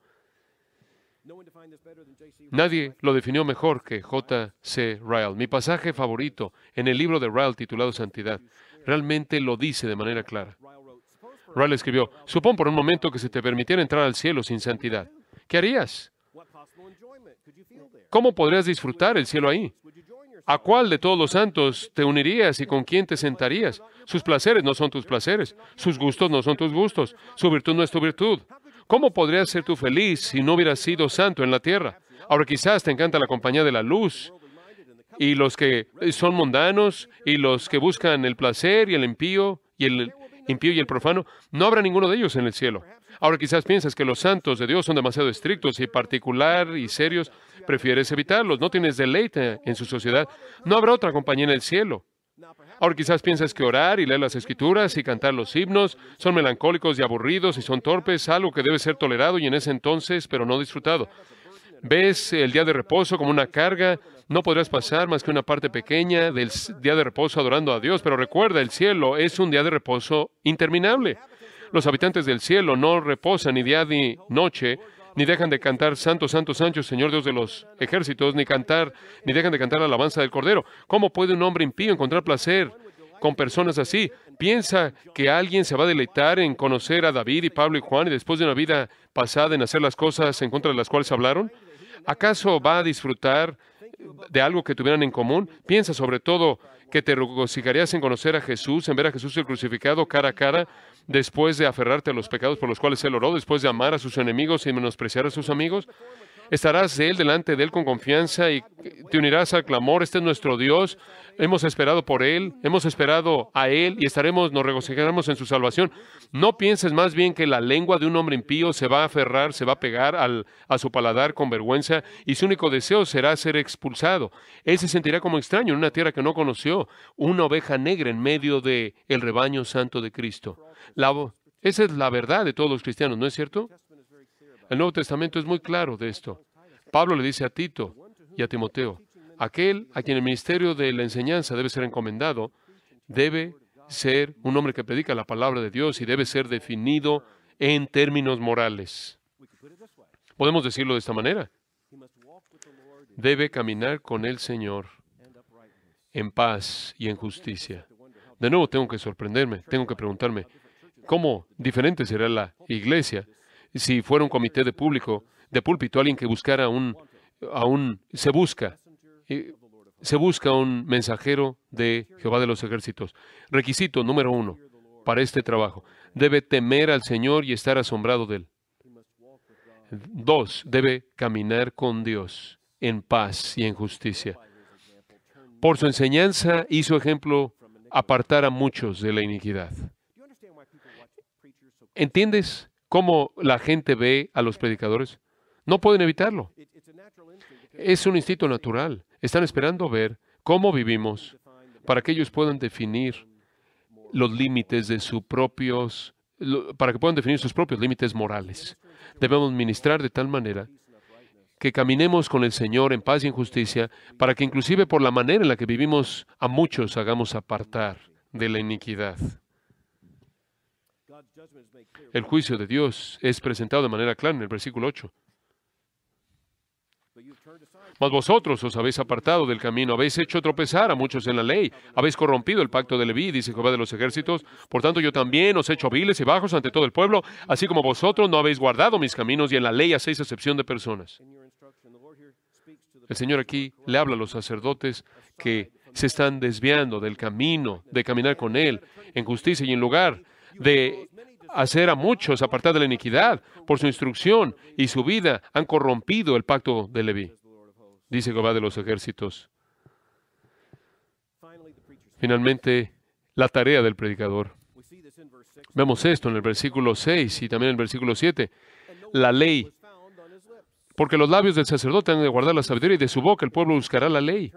Nadie lo definió mejor que J.C. Ryle. Mi pasaje favorito en el libro de Ryle titulado Santidad realmente lo dice de manera clara. Ryle escribió, supón por un momento que se te permitiera entrar al cielo sin santidad. ¿Qué harías? ¿Cómo podrías disfrutar el cielo ahí? ¿A cuál de todos los santos te unirías y con quién te sentarías? Sus placeres no son tus placeres, sus gustos no son tus gustos, su virtud no es tu virtud. ¿Cómo podrías ser tú feliz si no hubieras sido santo en la tierra? Ahora quizás te encanta la compañía de la luz y los que son mundanos y los que buscan el placer y el impío y el impío y el profano, no habrá ninguno de ellos en el cielo. Ahora quizás piensas que los santos de Dios son demasiado estrictos y particular y serios. Prefieres evitarlos. No tienes deleite en su sociedad. No habrá otra compañía en el cielo. Ahora quizás piensas que orar y leer las escrituras y cantar los himnos son melancólicos y aburridos y son torpes, algo que debe ser tolerado y en ese entonces, pero no disfrutado. Ves el día de reposo como una carga, no podrás pasar más que una parte pequeña del día de reposo adorando a Dios, pero recuerda, el cielo es un día de reposo interminable. Los habitantes del cielo no reposan ni día ni noche, ni dejan de cantar Santo, Santo, Sancho, Señor Dios de los ejércitos, ni cantar, ni dejan de cantar la alabanza del Cordero. ¿Cómo puede un hombre impío encontrar placer con personas así? ¿Piensa que alguien se va a deleitar en conocer a David y Pablo y Juan y después de una vida pasada en hacer las cosas en contra de las cuales hablaron? ¿Acaso va a disfrutar de algo que tuvieran en común? Piensa sobre todo que te regocijarías en conocer a Jesús, en ver a Jesús el crucificado cara a cara, después de aferrarte a los pecados por los cuales Él oró, después de amar a sus enemigos y menospreciar a sus amigos, Estarás de Él delante de Él con confianza y te unirás al clamor, este es nuestro Dios, hemos esperado por Él, hemos esperado a Él y estaremos, nos regocijaremos en su salvación. No pienses más bien que la lengua de un hombre impío se va a aferrar, se va a pegar al, a su paladar con vergüenza y su único deseo será ser expulsado. Él se sentirá como extraño en una tierra que no conoció, una oveja negra en medio del el rebaño santo de Cristo. esa es la verdad de todos los cristianos, ¿no es cierto? El Nuevo Testamento es muy claro de esto. Pablo le dice a Tito y a Timoteo, aquel a quien el ministerio de la enseñanza debe ser encomendado, debe ser un hombre que predica la palabra de Dios y debe ser definido en términos morales. Podemos decirlo de esta manera. Debe caminar con el Señor en paz y en justicia. De nuevo, tengo que sorprenderme, tengo que preguntarme, ¿cómo diferente será la iglesia si fuera un comité de público, de púlpito, alguien que buscara un, a un se busca, se busca un mensajero de Jehová de los ejércitos. Requisito número uno para este trabajo. Debe temer al Señor y estar asombrado de él. Dos, debe caminar con Dios en paz y en justicia. Por su enseñanza y su ejemplo, apartar a muchos de la iniquidad. ¿Entiendes cómo la gente ve a los predicadores. No pueden evitarlo. Es un instinto natural. Están esperando ver cómo vivimos para que ellos puedan definir los límites de sus propios, para que puedan definir sus propios límites morales. Debemos ministrar de tal manera que caminemos con el Señor en paz y en justicia, para que inclusive por la manera en la que vivimos a muchos hagamos apartar de la iniquidad. El juicio de Dios es presentado de manera clara en el versículo 8. Mas vosotros os habéis apartado del camino, habéis hecho tropezar a muchos en la ley, habéis corrompido el pacto de Leví, dice Jehová de los ejércitos. Por tanto, yo también os he hecho viles y bajos ante todo el pueblo, así como vosotros no habéis guardado mis caminos y en la ley hacéis excepción de personas. El Señor aquí le habla a los sacerdotes que se están desviando del camino de caminar con Él en justicia y en lugar de hacer a muchos apartar de la iniquidad. Por su instrucción y su vida han corrompido el pacto de Leví, dice Jehová de los ejércitos. Finalmente, la tarea del predicador. Vemos esto en el versículo 6 y también en el versículo 7. La ley. Porque los labios del sacerdote han de guardar la sabiduría y de su boca el pueblo buscará la ley.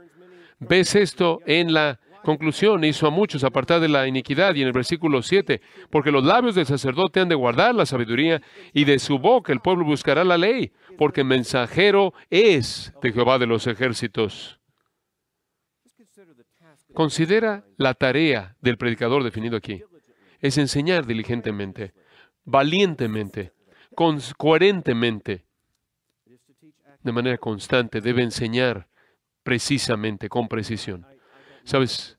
Ves esto en la conclusión hizo a muchos apartar de la iniquidad y en el versículo 7, porque los labios del sacerdote han de guardar la sabiduría y de su boca el pueblo buscará la ley, porque mensajero es de Jehová de los ejércitos. Considera la tarea del predicador definido aquí. Es enseñar diligentemente, valientemente, coherentemente, de manera constante. Debe enseñar precisamente, con precisión. Sabes,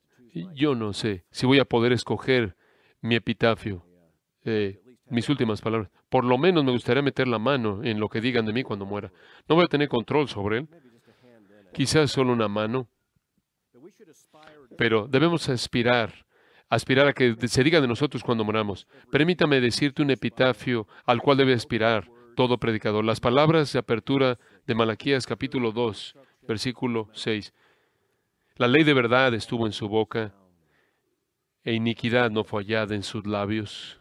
yo no sé si voy a poder escoger mi epitafio, eh, mis últimas palabras. Por lo menos me gustaría meter la mano en lo que digan de mí cuando muera. No voy a tener control sobre él. Quizás solo una mano. Pero debemos aspirar, aspirar a que se diga de nosotros cuando moramos. Permítame decirte un epitafio al cual debe aspirar todo predicador. Las palabras de apertura de Malaquías capítulo 2, versículo 6. La ley de verdad estuvo en su boca e iniquidad no fue hallada en sus labios.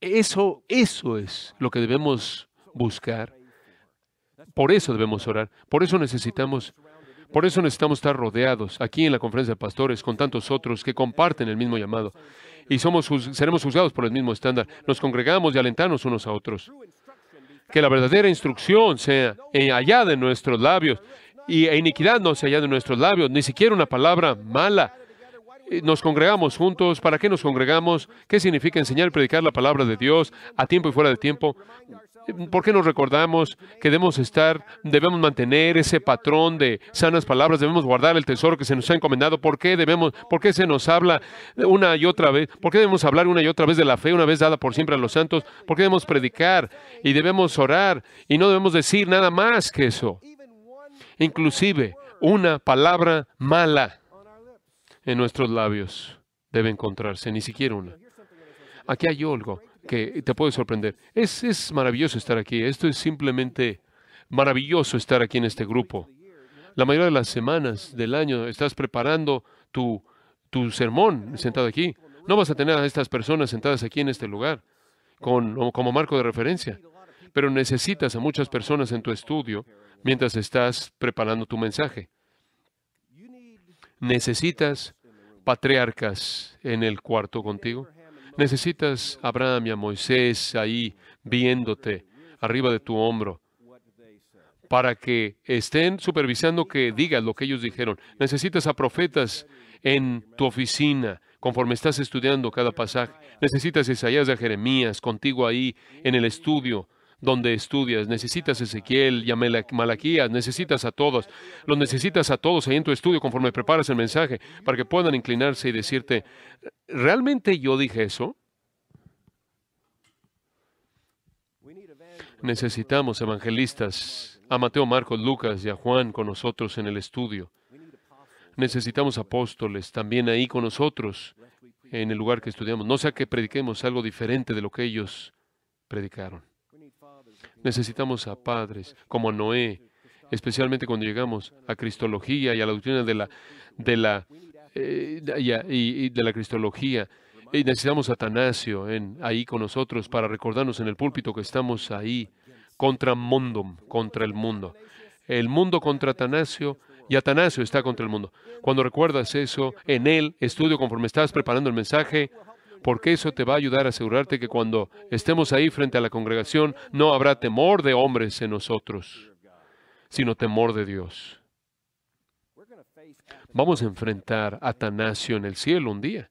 Eso, eso es lo que debemos buscar. Por eso debemos orar. Por eso necesitamos, por eso necesitamos estar rodeados aquí en la conferencia de pastores con tantos otros que comparten el mismo llamado y somos, seremos juzgados por el mismo estándar. Nos congregamos y alentamos unos a otros que la verdadera instrucción sea allá de nuestros labios y iniquidad no sea allá de nuestros labios, ni siquiera una palabra mala, eh, nos congregamos juntos, para qué nos congregamos, qué significa enseñar y predicar la palabra de Dios a tiempo y fuera de tiempo, eh, por qué nos recordamos que debemos estar, debemos mantener ese patrón de sanas palabras, debemos guardar el tesoro que se nos ha encomendado, por qué debemos, por qué se nos habla una y otra vez, por qué debemos hablar una y otra vez de la fe una vez dada por siempre a los santos, por qué debemos predicar y debemos orar y no debemos decir nada más que eso, inclusive una palabra mala en nuestros labios debe encontrarse, ni siquiera una. Aquí hay algo que te puede sorprender. Es, es maravilloso estar aquí. Esto es simplemente maravilloso estar aquí en este grupo. La mayoría de las semanas del año estás preparando tu, sermón sentado aquí. No vas a tener a estas personas sentadas aquí en este lugar con, como marco de referencia, pero necesitas a muchas personas en tu estudio mientras estás preparando tu mensaje. Necesitas patriarcas en el cuarto contigo? Necesitas a Abraham y a Moisés ahí viéndote arriba de tu hombro para que estén supervisando que digas lo que ellos dijeron. Necesitas a profetas en tu oficina conforme estás estudiando cada pasaje. Necesitas a Isaías de Jeremías contigo ahí en el estudio donde estudias. Necesitas Ezequiel y a Malaquías, necesitas a todos. Los necesitas a todos ahí en tu estudio conforme preparas el mensaje para que puedan inclinarse y decirte, ¿realmente yo dije eso? Necesitamos evangelistas, a Mateo, Marcos, Lucas y a Juan con nosotros en el estudio. Necesitamos apóstoles también ahí con nosotros en el lugar que estudiamos. No sea que prediquemos algo diferente de lo que ellos predicaron. Necesitamos a padres como a Noé, especialmente cuando llegamos a Cristología y a la doctrina de la, de la, eh, y, de la Cristología. Y necesitamos a Atanasio en, ahí con nosotros para recordarnos en el púlpito que estamos ahí contra mundum, contra el mundo. El mundo contra Atanasio y Atanasio está contra el mundo. Cuando recuerdas eso, en él, estudio conforme estás preparando el mensaje, porque eso te va a ayudar a asegurarte que cuando estemos ahí frente a la congregación no habrá temor de hombres en nosotros, sino temor de Dios. Vamos a enfrentar a Atanasio en el cielo un día.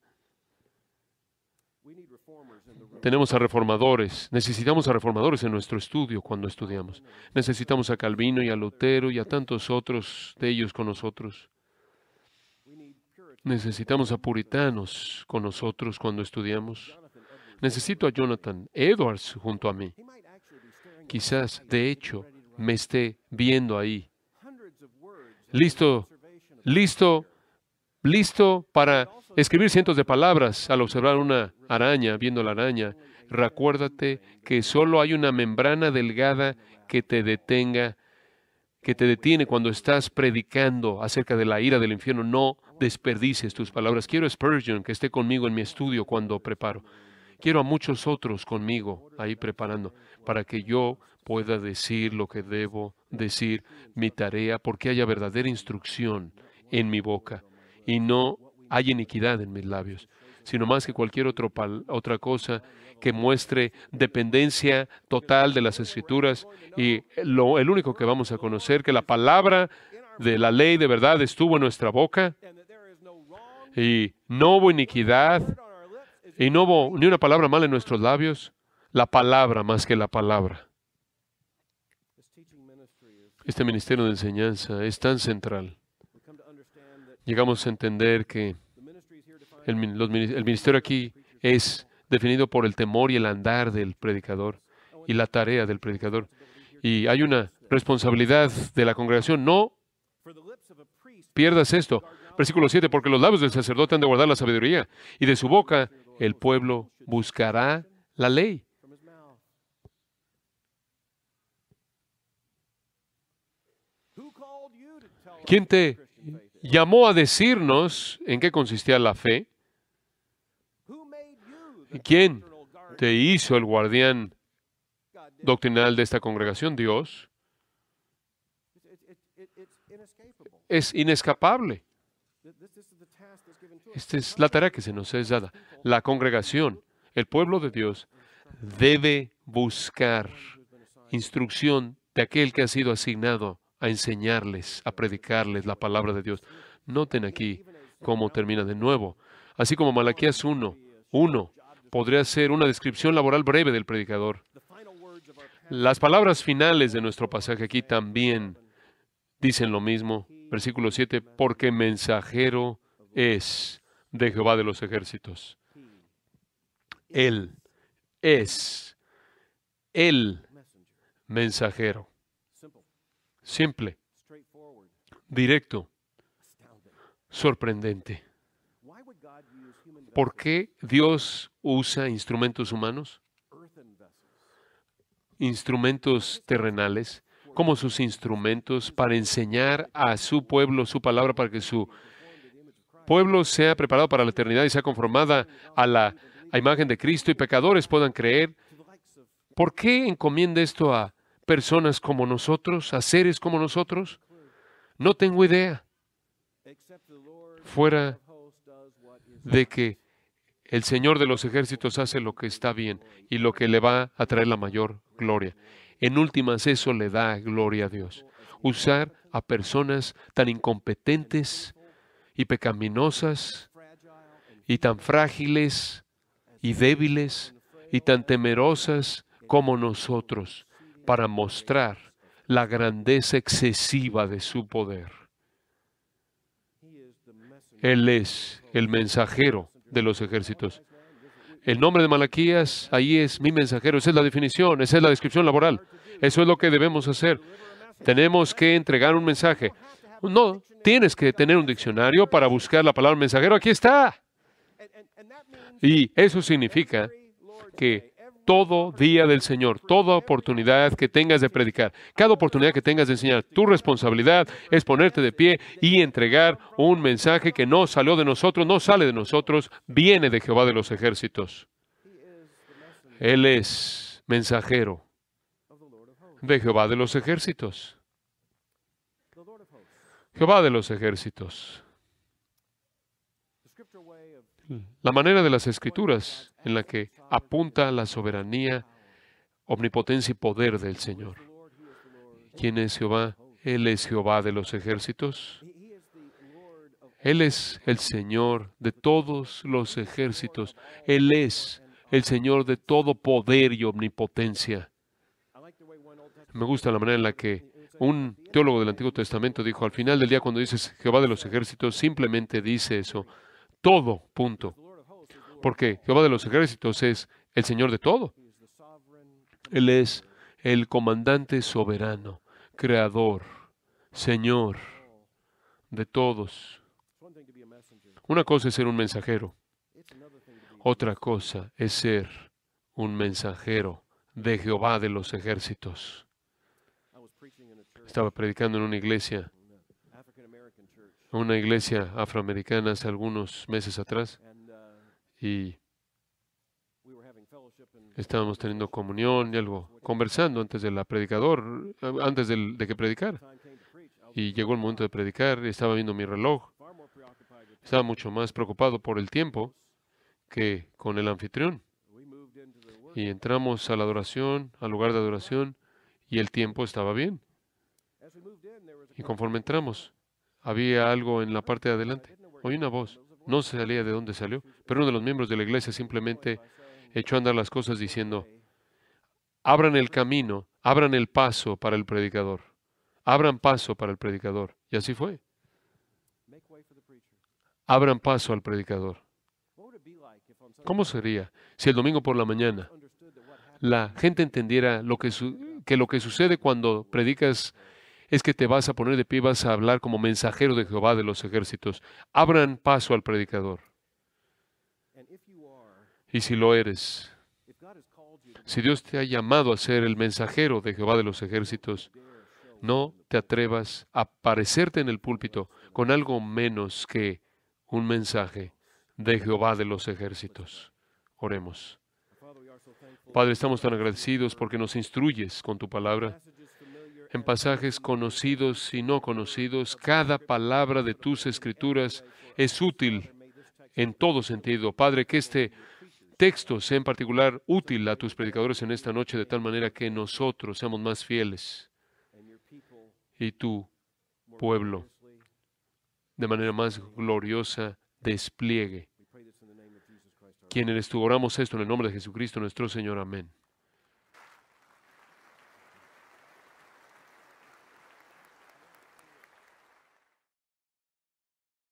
Tenemos a reformadores, necesitamos a reformadores en nuestro estudio cuando estudiamos. Necesitamos a Calvino y a Lutero y a tantos otros de ellos con nosotros. Necesitamos a puritanos con nosotros cuando estudiamos. Necesito a Jonathan Edwards junto a mí. Quizás, de hecho, me esté viendo ahí. Listo, listo, listo para escribir cientos de palabras al observar una araña, viendo la araña. Recuérdate que solo hay una membrana delgada que te detenga, que te detiene cuando estás predicando acerca de la ira del infierno. No desperdices tus palabras. Quiero a Spurgeon que esté conmigo en mi estudio cuando preparo. Quiero a muchos otros conmigo ahí preparando para que yo pueda decir lo que debo decir, mi tarea, porque haya verdadera instrucción en mi boca y no hay iniquidad en mis labios, sino más que cualquier otra cosa que muestre dependencia total de las escrituras y lo, el único que vamos a conocer, que la palabra de la ley de verdad estuvo en nuestra boca y no hubo iniquidad, y no hubo ni una palabra mala en nuestros labios, la palabra más que la palabra. Este ministerio de enseñanza es tan central. Llegamos a entender que el, ministerio aquí es definido por el temor y el andar del predicador y la tarea del predicador. Y hay una responsabilidad de la congregación. No pierdas esto. Versículo 7, porque los labios del sacerdote han de guardar la sabiduría, y de su boca el pueblo buscará la ley. ¿Quién te llamó a decirnos en qué consistía la fe? ¿Quién te hizo el guardián doctrinal de esta congregación? Dios. Es inescapable. Esta es la tarea que se nos es dada. La congregación, el pueblo de Dios, debe buscar instrucción de aquel que ha sido asignado a enseñarles, a predicarles la palabra de Dios. Noten aquí cómo termina de nuevo. Así como Malaquías 1, 1 podría ser una descripción laboral breve del predicador. Las palabras finales de nuestro pasaje aquí también dicen lo mismo. Versículo 7, porque mensajero es de Jehová de los ejércitos. Él es el mensajero. Simple, directo, sorprendente. ¿Por qué Dios usa instrumentos humanos? Instrumentos terrenales como sus instrumentos para enseñar a su pueblo su palabra, para que su pueblo sea preparado para la eternidad y sea conformada a la imagen de Cristo y pecadores puedan creer. ¿Por qué encomienda esto a personas como nosotros, a seres como nosotros? No tengo idea. Fuera de que el Señor de los ejércitos hace lo que está bien y lo que le va a traer la mayor gloria. En últimas, eso le da gloria a Dios. Usar a personas tan incompetentes y pecaminosas y tan frágiles y débiles y tan temerosas como nosotros para mostrar la grandeza excesiva de su poder. Él es el mensajero de los ejércitos. El nombre de Malaquías, ahí es mi mensajero. Esa es la definición, esa es la descripción laboral. Eso es lo que debemos hacer. Tenemos que entregar un mensaje. No, tienes que tener un diccionario para buscar la palabra mensajero. Aquí está. Y eso significa que todo día del Señor, toda oportunidad que tengas de predicar, cada oportunidad que tengas de enseñar. Tu responsabilidad es ponerte de pie y entregar un mensaje que no salió de nosotros, no sale de nosotros, viene de Jehová de los ejércitos. Él es mensajero de Jehová de los ejércitos. Jehová de los ejércitos la manera de las escrituras en la que apunta la soberanía, omnipotencia y poder del Señor. ¿Quién es Jehová? Él es Jehová de los ejércitos. Él es el Señor de todos los ejércitos. Él es el Señor de todo poder y omnipotencia. Me gusta la manera en la que un teólogo del Antiguo Testamento dijo, al final del día cuando dices Jehová de los ejércitos, simplemente dice eso todo, punto. Porque Jehová de los ejércitos es el Señor de todo. Él es el comandante soberano, creador, Señor de todos. Una cosa es ser un mensajero. Otra cosa es ser un mensajero de Jehová de los ejércitos. Estaba predicando en una iglesia una iglesia afroamericana hace algunos meses atrás y estábamos teniendo comunión y algo, conversando antes del predicador, antes de que predicar Y llegó el momento de predicar y estaba viendo mi reloj. Estaba mucho más preocupado por el tiempo que con el anfitrión. Y entramos a la adoración, al lugar de adoración, y el tiempo estaba bien. Y conforme entramos, había algo en la parte de adelante. Oí una voz. No se salía de dónde salió, pero uno de los miembros de la iglesia simplemente echó a andar las cosas diciendo, abran el camino, abran el paso para el predicador, abran paso para el predicador. Y así fue. Abran paso al predicador. ¿Cómo sería si el domingo por la mañana la gente entendiera lo que, que lo que sucede cuando predicas es que te vas a poner de pie, vas a hablar como mensajero de Jehová de los ejércitos. Abran paso al predicador. Y si lo eres, si Dios te ha llamado a ser el mensajero de Jehová de los ejércitos, no te atrevas a aparecerte en el púlpito con algo menos que un mensaje de Jehová de los ejércitos. Oremos. Padre, estamos tan agradecidos porque nos instruyes con tu palabra en pasajes conocidos y no conocidos, cada palabra de tus escrituras es útil en todo sentido. Padre, que este texto sea en particular útil a tus predicadores en esta noche, de tal manera que nosotros seamos más fieles y tu pueblo de manera más gloriosa despliegue. Quien eres tú, oramos esto en el nombre de Jesucristo nuestro Señor. Amén.